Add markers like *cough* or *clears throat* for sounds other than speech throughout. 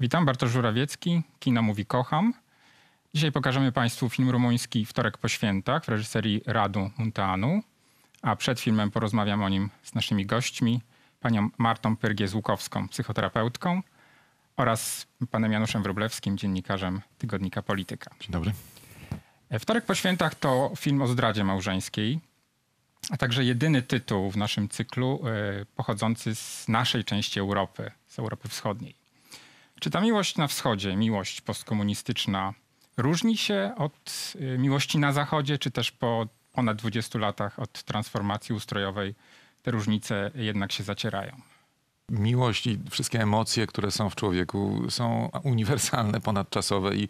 Witam, Bartosz Żurawiecki, Kino Mówi Kocham. Dzisiaj pokażemy Państwu film rumuński Wtorek po świętach w reżyserii Radu Munteanu, a przed filmem porozmawiam o nim z naszymi gośćmi, panią Martą Pyrgiez-Łukowską, psychoterapeutką oraz panem Januszem Wróblewskim, dziennikarzem tygodnika Polityka. Dzień dobry. E, Wtorek po świętach to film o zdradzie małżeńskiej, a także jedyny tytuł w naszym cyklu e, pochodzący z naszej części Europy, z Europy Wschodniej. Czy ta miłość na wschodzie, miłość postkomunistyczna, różni się od y, miłości na zachodzie, czy też po ponad 20 latach od transformacji ustrojowej te różnice jednak się zacierają? miłość i wszystkie emocje, które są w człowieku, są uniwersalne, ponadczasowe i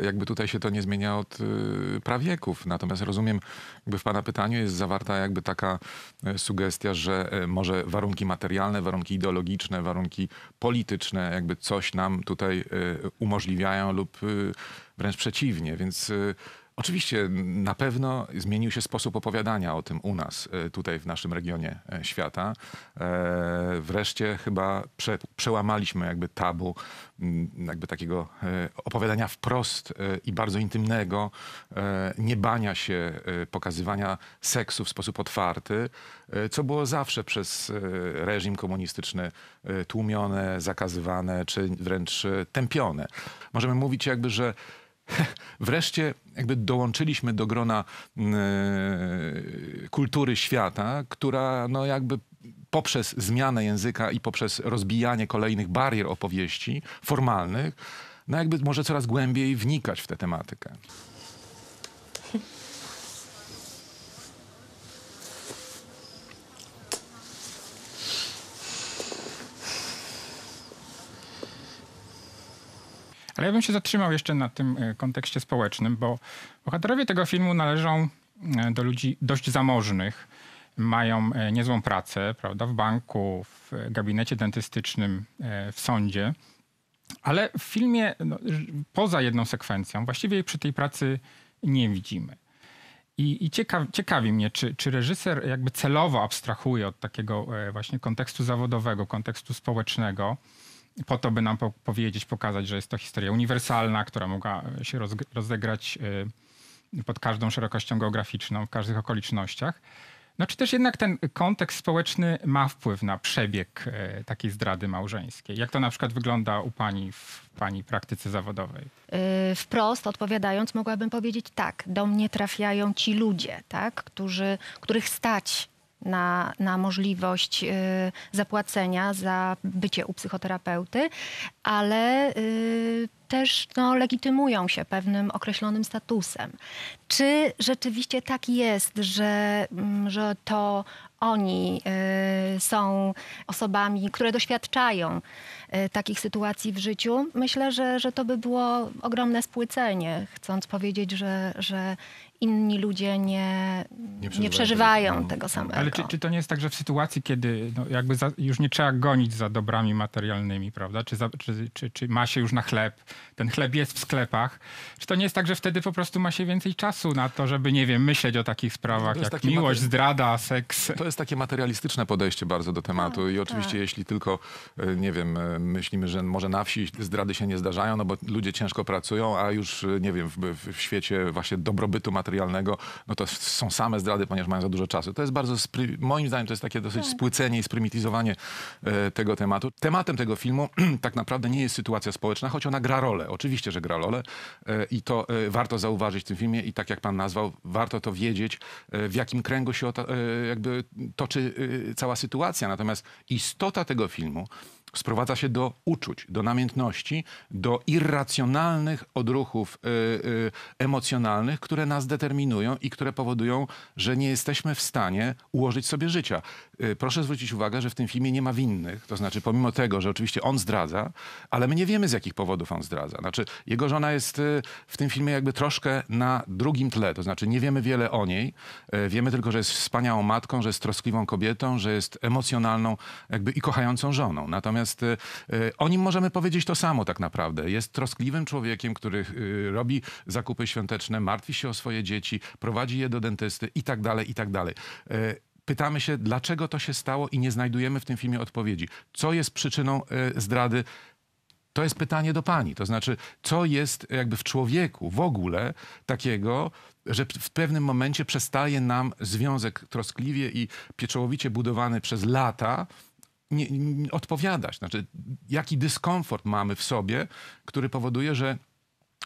e, jakby tutaj się to nie zmienia od e, prawieków. Natomiast rozumiem, jakby w Pana pytaniu jest zawarta jakby taka e, sugestia, że może warunki materialne, warunki ideologiczne, warunki polityczne, jakby coś nam tutaj umożliwiają lub wręcz przeciwnie, więc Oczywiście, na pewno zmienił się sposób opowiadania o tym u nas, e, tutaj w naszym regionie e, świata. E, wreszcie chyba prze, przełamaliśmy jakby tabu, mm, jakby takiego opowiadania wprost i bardzo intymnego, niebania się, pokazywania seksu w sposób otwarty, co było zawsze przez reżim komunistyczny tłumione, zakazywane, czy wręcz tępione. Możemy mówić jakby, że *laughs* wreszcie jakby dołączyliśmy do grona e, kultury świata, która no jakby poprzez zmianę języka i poprzez rozbijanie kolejnych barier opowieści formalnych, no jakby może coraz głębiej wnikać w tę tematykę. Ale ja bym się zatrzymał jeszcze na tym e, kontekście społecznym, bo bohaterowie tego filmu należą e, do ludzi dość zamożnych. Mają e, niezłą pracę, prawda, w banku, w gabinecie dentystycznym, w sądzie. Ale w filmie no, poza jedną sekwencją właściwie przy tej pracy nie widzimy. I, i ciekawi mnie, czy, czy, reżyser jakby celowo abstrahuje od takiego właśnie kontekstu zawodowego, kontekstu społecznego po to, by nam po powiedzieć, pokazać, że jest to historia uniwersalna, która mogła e, się roz rozegrać e, pod każdą szerokością geograficzną, w każdych okolicznościach. No czy też jednak ten kontekst społeczny ma wpływ na przebieg e, takiej zdrady małżeńskiej? Jak to na przykład wygląda u pani w pani praktyce zawodowej? Wprost odpowiadając, mogłabym powiedzieć tak, do mnie trafiają ci ludzie, tak, którzy, których stać na, na możliwość y, zapłacenia za bycie u psychoterapeuty, ale y, też no, legitymują się pewnym określonym statusem. Czy rzeczywiście tak jest, że, mm, że to oni y, są osobami, które doświadczają y, takich sytuacji w życiu? Myślę, że, że to by było ogromne spłycenie, chcąc powiedzieć, że, że inni ludzie nie, nie przeżywają, nie przeżywają tego, tego samego. Ale czy, czy, to nie jest tak, że w sytuacji, kiedy no jakby za, już nie trzeba gonić za dobrami materialnymi, prawda? Czy, za, czy, czy, czy ma się już na chleb, ten chleb jest w sklepach. Czy to nie jest tak, że wtedy po prostu ma się więcej czasu na to, żeby, nie wiem, myśleć o takich sprawach jak miłość, zdrada, seks? To jest takie materialistyczne podejście bardzo do tematu tak, i oczywiście tak. jeśli tylko, e, nie wiem, e, myślimy, że może na wsi zdrady się nie zdarzają, no bo ludzie ciężko pracują, a już, e, nie wiem, w, w świecie właśnie dobrobytu materialnego, no to są same zdrady, ponieważ mają za dużo czasu. To jest bardzo, moim zdaniem to jest takie dosyć tak. spłycenie i sprymityzowanie tego tematu. Tematem tego filmu *clears throat* tak naprawdę nie jest sytuacja społeczna, choć ona gra rolę. Oczywiście, że gra rolę e, i to e, warto zauważyć w tym filmie i tak jak pan nazwał, warto to wiedzieć, e, w jakim kręgu się jakby toczy cała sytuacja. Natomiast istota tego filmu sprowadza się do uczuć, do namiętności, do irracjonalnych odruchów y, y, emocjonalnych, które nas determinują i które powodują, że nie jesteśmy w stanie ułożyć sobie życia. Y, proszę zwrócić uwagę, że w tym filmie nie ma winnych, to znaczy pomimo tego, że oczywiście on zdradza, ale my nie wiemy z jakich powodów on zdradza. Znaczy jego żona jest y, w tym filmie jakby troszkę na drugim tle, to znaczy nie wiemy wiele o niej, y, wiemy tylko, że jest wspaniałą matką, że jest troskliwą kobietą, że jest emocjonalną jakby i kochającą żoną. Natomiast Natomiast y, y, o nim możemy powiedzieć to samo tak naprawdę. Jest troskliwym człowiekiem, który y, robi zakupy świąteczne, martwi się o swoje dzieci, prowadzi je do dentysty i tak dalej, i tak dalej pytamy się, dlaczego to się stało i nie znajdujemy w tym filmie odpowiedzi. Co jest przyczyną zdrady? To jest pytanie do pani. To znaczy, co jest jakby w człowieku w ogóle takiego, że w pewnym momencie przestaje nam związek troskliwie i pieczołowicie budowany przez lata nie, nie odpowiadać. Znaczy, jaki dyskomfort mamy w sobie, który powoduje, że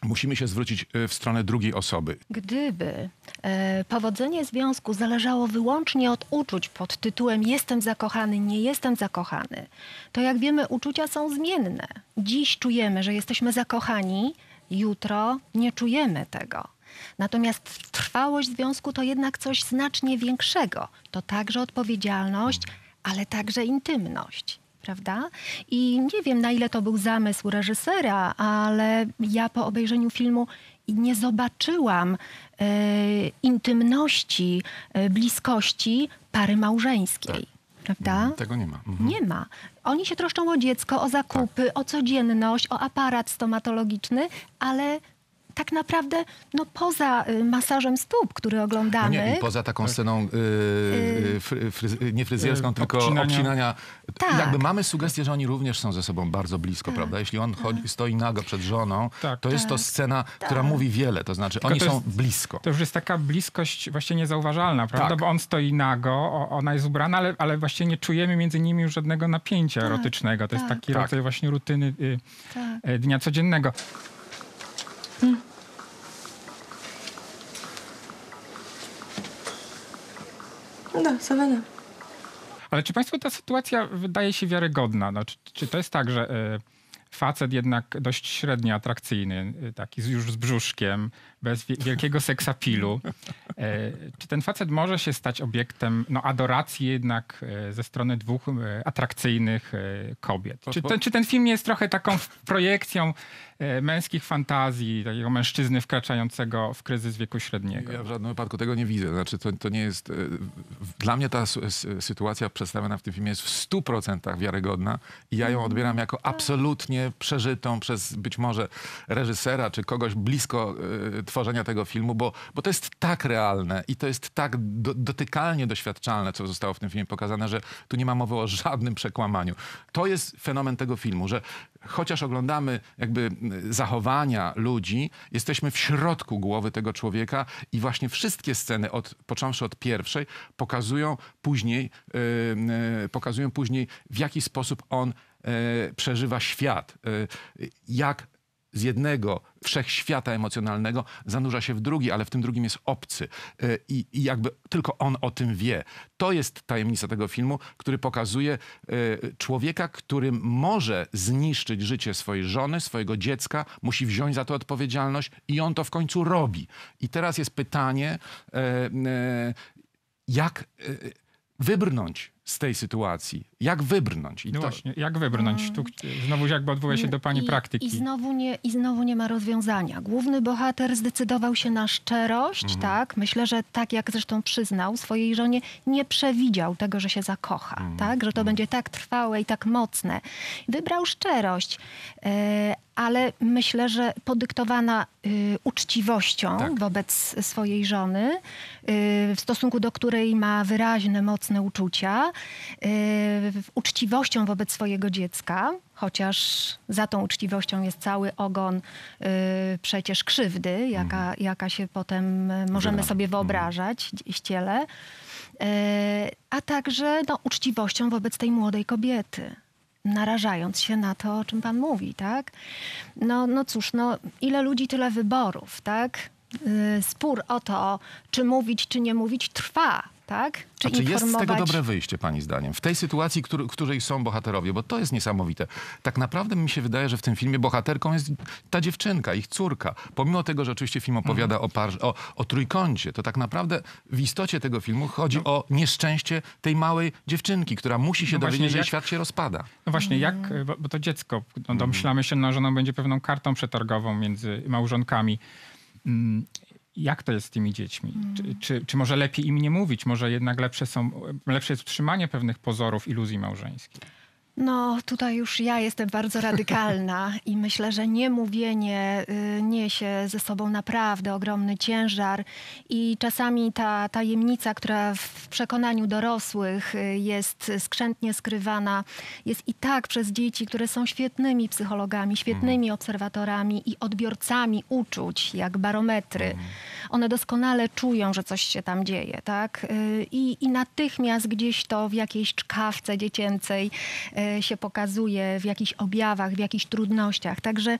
Musimy się zwrócić e, w stronę drugiej osoby. Gdyby e, powodzenie związku zależało wyłącznie od uczuć pod tytułem jestem zakochany, nie jestem zakochany, to jak wiemy, uczucia są zmienne. Dziś czujemy, że jesteśmy zakochani, jutro nie czujemy tego. Natomiast trwałość związku to jednak coś znacznie większego. To także odpowiedzialność ale także intymność. Prawda? I nie wiem, na ile to był zamysł reżysera, ale ja po obejrzeniu filmu nie zobaczyłam e, intymności, e, bliskości pary małżeńskiej. Tak. Prawda? Mhm, tego nie ma. Mhm. Nie ma. Oni się troszczą o dziecko, o zakupy, tak. o codzienność, o aparat stomatologiczny, ale tak naprawdę no, poza y, masażem stóp, który oglądamy. No nie, i poza taką tak. sceną yy, nie fryzjerską, yy, tylko obcinania. obcinania. Tak. Jakby mamy sugestię, że oni również są ze sobą bardzo blisko, tak. prawda? Jeśli on tak. chodzi, stoi nago przed żoną, tak. to jest to tak. scena, która mówi wiele. To znaczy, tylko oni to jest, są blisko. To już jest taka bliskość właśnie niezauważalna, prawda? Bo on stoi nago, ona jest ubrana, ale, ale właśnie nie czujemy między nimi już żadnego napięcia erotycznego. To jest taki rodzaj właśnie rutyny y, dnia codziennego. Hmm. No, sawana. Ale czy Państwu ta sytuacja wydaje się wiarygodna? No, czy, czy to jest tak, że e, facet jednak dość średnio atrakcyjny, e, taki już z brzuszkiem, bez wielkiego seksapilu. E, czy ten facet może się stać obiektem no, adoracji jednak ze strony dwóch atrakcyjnych kobiet? Czy ten, czy ten film jest trochę taką projekcją E, męskich fantazji, takiego mężczyzny wkraczającego w kryzys wieku średniego. Ja w żadnym wypadku tego nie widzę. Znaczy, to, to nie jest... E, dla mnie ta sytuacja przedstawiona w tym filmie jest w 100% wiarygodna i ja ją mhm. odbieram jako tak. absolutnie przeżytą przez być może reżysera czy kogoś blisko e, tworzenia tego filmu, bo, bo to jest tak realne i to jest tak do, dotykalnie doświadczalne, co zostało w tym filmie pokazane, że tu nie ma mowy o żadnym przekłamaniu. To jest fenomen tego filmu, że chociaż oglądamy jakby y, zachowania ludzi, jesteśmy w środku głowy tego człowieka i właśnie wszystkie sceny, od, począwszy od pierwszej, pokazują później, yy, pokazują później, w jaki sposób on y, przeżywa świat, jak z jednego wszechświata emocjonalnego zanurza się w drugi, ale w tym drugim jest obcy. E, I, I, jakby tylko on o tym wie. To jest tajemnica tego filmu, który pokazuje e, człowieka, który może zniszczyć życie swojej żony, swojego dziecka, musi wziąć za to odpowiedzialność i on to w końcu robi. I teraz jest pytanie, e, jak wybrnąć z tej sytuacji? Jak wybrnąć? I no to... właśnie, jak wybrnąć? Tu mm. znowu jakby odwołuję się mm, do pani I, praktyki. I znowu, nie, I znowu nie ma rozwiązania. Główny bohater zdecydował się na szczerość, mhm. tak? Myślę, że tak jak zresztą przyznał swojej żonie, nie przewidział tego, że się zakocha, mhm. tak? Że to mhm. będzie tak trwałe i tak mocne. Wybrał szczerość. Yy, ale myślę, że podyktowana y, uczciwością tak. wobec swojej żony, y, w stosunku do której ma wyraźne, mocne uczucia, Y, uczciwością wobec swojego dziecka, chociaż za tą uczciwością jest cały ogon y, przecież krzywdy, jaka, mhm. jaka się potem y, możemy sobie mhm. wyobrażać w ciele, a także no, uczciwością wobec tej młodej kobiety narażając się na to, o czym pan mówi, tak? No, no cóż, no, ile ludzi, tyle wyborów, tak? Spór o to, czy mówić, czy nie mówić, trwa tak? Czy, A czy jest z tego dobre wyjście, pani zdaniem? W tej sytuacji, który, której są bohaterowie, bo to jest niesamowite. Tak naprawdę mi się wydaje, że w tym filmie bohaterką jest ta dziewczynka, ich córka. Pomimo tego, że oczywiście film opowiada mhm. o, par... o, o, trójkącie, to tak naprawdę w istocie tego filmu chodzi no. o nieszczęście tej małej dziewczynki, która musi się no dowiedzieć, jak... że świat się rozpada. No właśnie, jak, mhm. bo, to dziecko, no, mhm. domyślamy się, no, że ono będzie pewną kartą przetargową między małżonkami. Mm, jak to jest z tymi dziećmi? Mm. Czy, czy, czy, może lepiej im nie mówić? Może jednak lepsze, są, lepsze jest utrzymanie pewnych pozorów iluzji małżeńskiej? No, tutaj już ja jestem bardzo radykalna i myślę, że niemówienie y, niesie ze sobą naprawdę ogromny ciężar i czasami ta tajemnica, która w przekonaniu dorosłych y, jest skrzętnie skrywana, jest i tak przez dzieci, które są świetnymi psychologami, świetnymi mhm. obserwatorami i odbiorcami uczuć, jak barometry. Mhm. One doskonale czują, że coś się tam dzieje, tak? Y, I, i natychmiast gdzieś to w jakiejś czkawce dziecięcej się pokazuje w jakichś objawach, w jakichś trudnościach. Także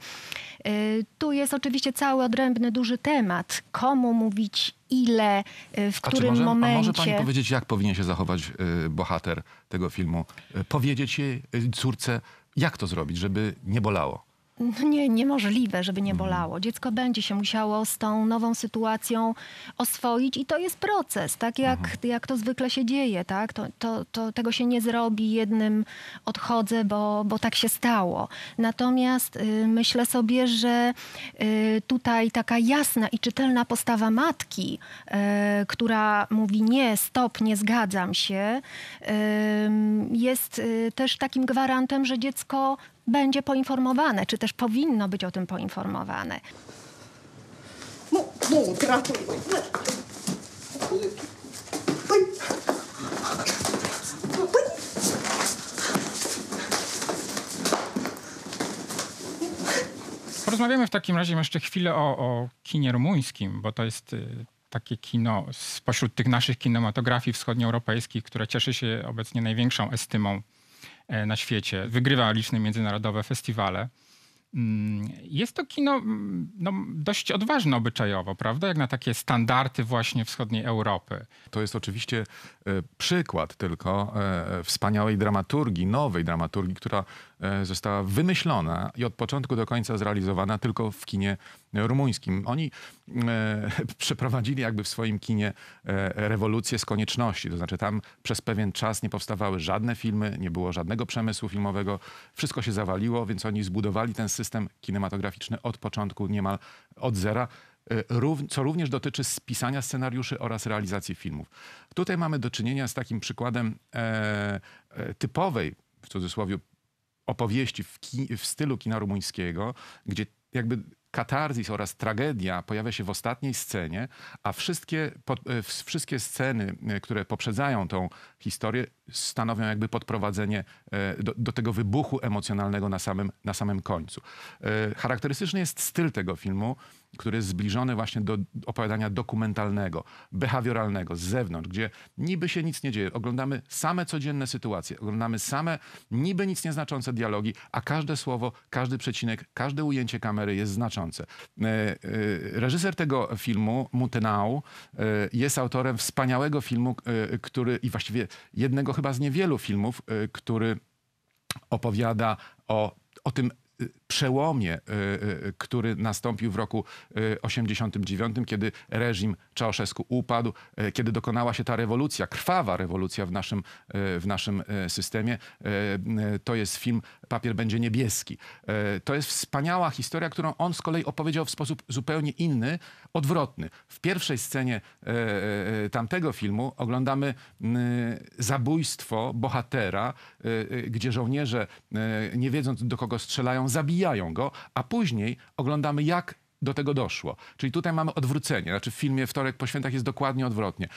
y, tu jest oczywiście cały odrębny duży temat, komu mówić ile, y, w którym może, momencie. A może pani powiedzieć, jak powinien się zachować y, bohater tego filmu? Powiedzieć jej córce, jak to zrobić, żeby nie bolało? no nie, niemożliwe, żeby nie mhm. bolało. Dziecko będzie się musiało z tą nową sytuacją oswoić i to jest proces, tak jak, mhm. jak to zwykle się dzieje, tak? To, to, to, tego się nie zrobi jednym odchodzę, bo, bo tak się stało. Natomiast y, myślę sobie, że y, tutaj taka jasna i czytelna postawa matki, y, która mówi nie, stop, nie zgadzam się, jest y, też takim gwarantem, że dziecko będzie poinformowane, czy też powinno być o tym poinformowane. No, no, Porozmawiamy w takim razie jeszcze chwilę o, o kinie rumuńskim, bo to jest y, takie kino spośród tych naszych kinematografii wschodnioeuropejskich, które cieszy się obecnie największą estymą E, na świecie. Wygrywa liczne międzynarodowe festiwale. Mm, jest to kino mm, no, dość odważne obyczajowo, prawda? Jak na takie standardy właśnie wschodniej Europy. To jest oczywiście e, przykład tylko e, wspaniałej dramaturgii, nowej dramaturgii, która została wymyślona i od początku do końca zrealizowana tylko w kinie rumuńskim. Oni e, *laughs* przeprowadzili jakby w swoim kinie e, rewolucję z konieczności. To znaczy tam przez pewien czas nie powstawały żadne filmy, nie było żadnego przemysłu filmowego. Wszystko się zawaliło, więc oni zbudowali ten system kinematograficzny od początku, niemal od zera e, co również dotyczy spisania scenariuszy oraz realizacji filmów. Tutaj mamy do czynienia z takim przykładem e, e typowej, w cudzysłowie, opowieści w, ki, w stylu kina rumuńskiego, gdzie jakby katarzis oraz tragedia pojawia się w ostatniej scenie, a wszystkie, po, e, wszystkie sceny, e, które poprzedzają tą historię, stanowią jakby podprowadzenie e, do, do, tego wybuchu emocjonalnego na samym, na samym końcu. Charakterystyczny jest styl tego filmu, które jest zbliżone właśnie do opowiadania dokumentalnego, behawioralnego z zewnątrz, gdzie niby się nic nie dzieje. Oglądamy same codzienne sytuacje, oglądamy same niby nic nieznaczące dialogi, a każde słowo, każdy przecinek, każde ujęcie kamery jest znaczące. E, e, reżyser tego filmu, Mutenau, e, jest autorem wspaniałego filmu, który i właściwie jednego chyba z niewielu filmów, który opowiada o, o tym przełomie, y, y, który nastąpił w roku 89, y, kiedy reżim Czałszewsku upadł, kiedy dokonała się ta rewolucja, krwawa rewolucja w naszym, w naszym systemie. To jest film papier będzie niebieski. E, to jest wspaniała historia, którą on z kolei opowiedział w sposób zupełnie inny, odwrotny. W pierwszej scenie e, e, tamtego filmu oglądamy zabójstwo bohatera, gdzie żołnierze, nie wiedząc do kogo strzelają, zabijają go, a później oglądamy jak do tego doszło. Czyli tutaj mamy odwrócenie. Znaczy w filmie Wtorek po świętach jest dokładnie odwrotnie.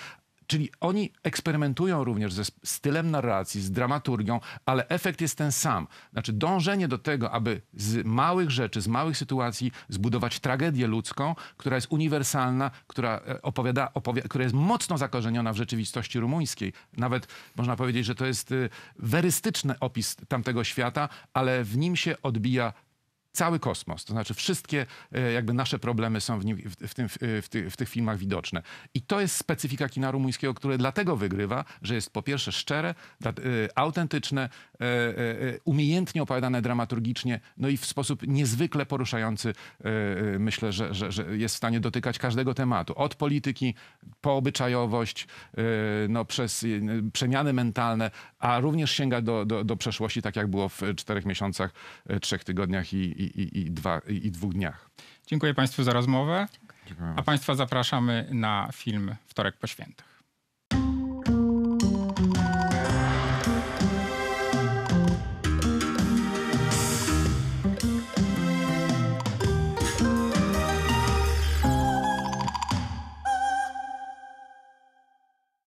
Czyli oni eksperymentują również ze stylem narracji, z dramaturgią, ale efekt jest ten sam. Znaczy dążenie do tego, aby z małych rzeczy, z małych sytuacji zbudować tragedię ludzką, która jest uniwersalna, która, e, opowiada, która jest mocno zakorzeniona w rzeczywistości rumuńskiej. Nawet można powiedzieć, że to jest y, werystyczny opis tamtego świata, ale w nim się odbija cały kosmos. To znaczy wszystkie e, jakby nasze problemy są w, nim, w, tym, w, ty, w, tych filmach widoczne. I to jest specyfika kina rumuńskiego, które dlatego wygrywa, że jest po pierwsze szczere, e, autentyczne, e, umiejętnie opowiadane dramaturgicznie, no i w sposób niezwykle poruszający myślę, że, że, że jest w stanie dotykać każdego tematu. Od polityki, po obyczajowość, no, przez przemiany mentalne, a również sięga do, do, do przeszłości, tak jak było w czterech miesiącach, trzech tygodniach i, i, i, dwa, i dwóch dniach. Dziękuję Państwu za rozmowę, a Państwa zapraszamy na film Wtorek po Świętach.